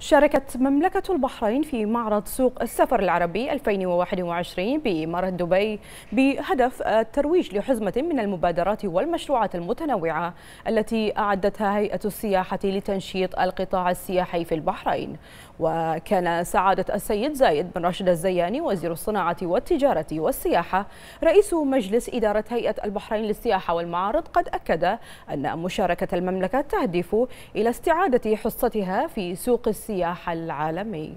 شاركت مملكة البحرين في معرض سوق السفر العربي 2021 بإمارة دبي بهدف الترويج لحزمة من المبادرات والمشروعات المتنوعة التي أعدتها هيئة السياحة لتنشيط القطاع السياحي في البحرين وكان سعادة السيد زايد بن راشد الزياني وزير الصناعة والتجارة والسياحة رئيس مجلس إدارة هيئة البحرين للسياحة والمعارض قد أكد أن مشاركة المملكة تهدف إلى استعادة حصتها في سوق السياحة السياحة العالمي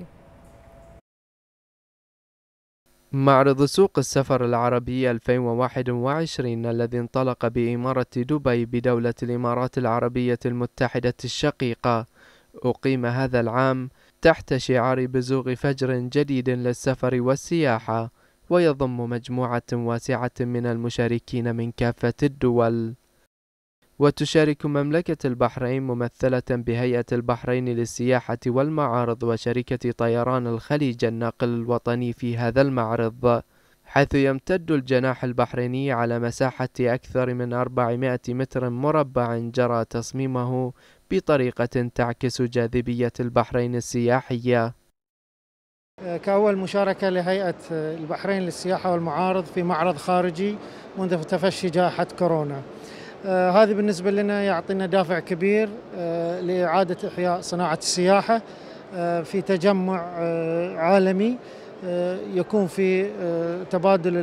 معرض سوق السفر العربي 2021 الذي انطلق بإمارة دبي بدولة الإمارات العربية المتحدة الشقيقة أقيم هذا العام تحت شعار بزوغ فجر جديد للسفر والسياحة ويضم مجموعة واسعة من المشاركين من كافة الدول وتشارك مملكة البحرين ممثلة بهيئة البحرين للسياحة والمعارض وشركة طيران الخليج الناقل الوطني في هذا المعرض حيث يمتد الجناح البحريني على مساحة أكثر من 400 متر مربع جرى تصميمه بطريقة تعكس جاذبية البحرين السياحية كأول مشاركة لهيئة البحرين للسياحة والمعارض في معرض خارجي منذ تفشي جائحة كورونا آه، هذه بالنسبة لنا يعطينا دافع كبير آه، لإعادة إحياء صناعة السياحة آه، في تجمع عالمي آه، يكون في آه، تبادل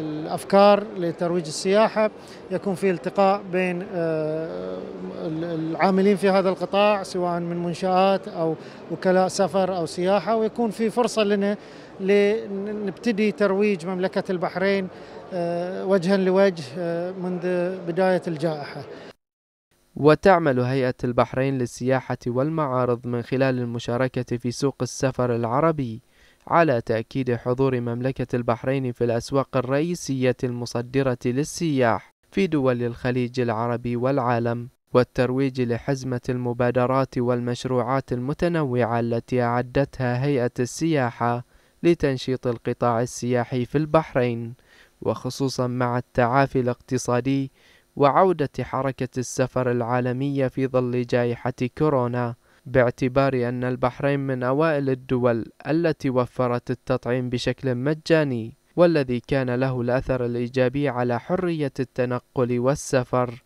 الافكار لترويج السياحه، يكون في التقاء بين آه، العاملين في هذا القطاع سواء من منشات او وكلاء سفر او سياحه ويكون في فرصه لنا لنبتدي ترويج مملكه البحرين وجها لوجه منذ بدايه الجائحه. وتعمل هيئة البحرين للسياحة والمعارض من خلال المشاركة في سوق السفر العربي على تأكيد حضور مملكة البحرين في الأسواق الرئيسية المصدرة للسياح في دول الخليج العربي والعالم والترويج لحزمة المبادرات والمشروعات المتنوعة التي أعدتها هيئة السياحة لتنشيط القطاع السياحي في البحرين وخصوصا مع التعافي الاقتصادي وعودة حركة السفر العالمية في ظل جائحة كورونا باعتبار أن البحرين من أوائل الدول التي وفرت التطعيم بشكل مجاني والذي كان له الأثر الإيجابي على حرية التنقل والسفر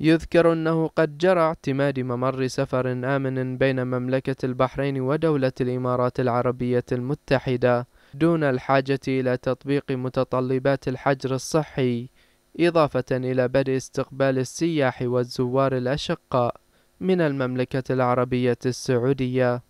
يذكر أنه قد جرى اعتماد ممر سفر آمن بين مملكة البحرين ودولة الإمارات العربية المتحدة دون الحاجة إلى تطبيق متطلبات الحجر الصحي إضافة إلى بدء استقبال السياح والزوار الأشقاء من المملكة العربية السعودية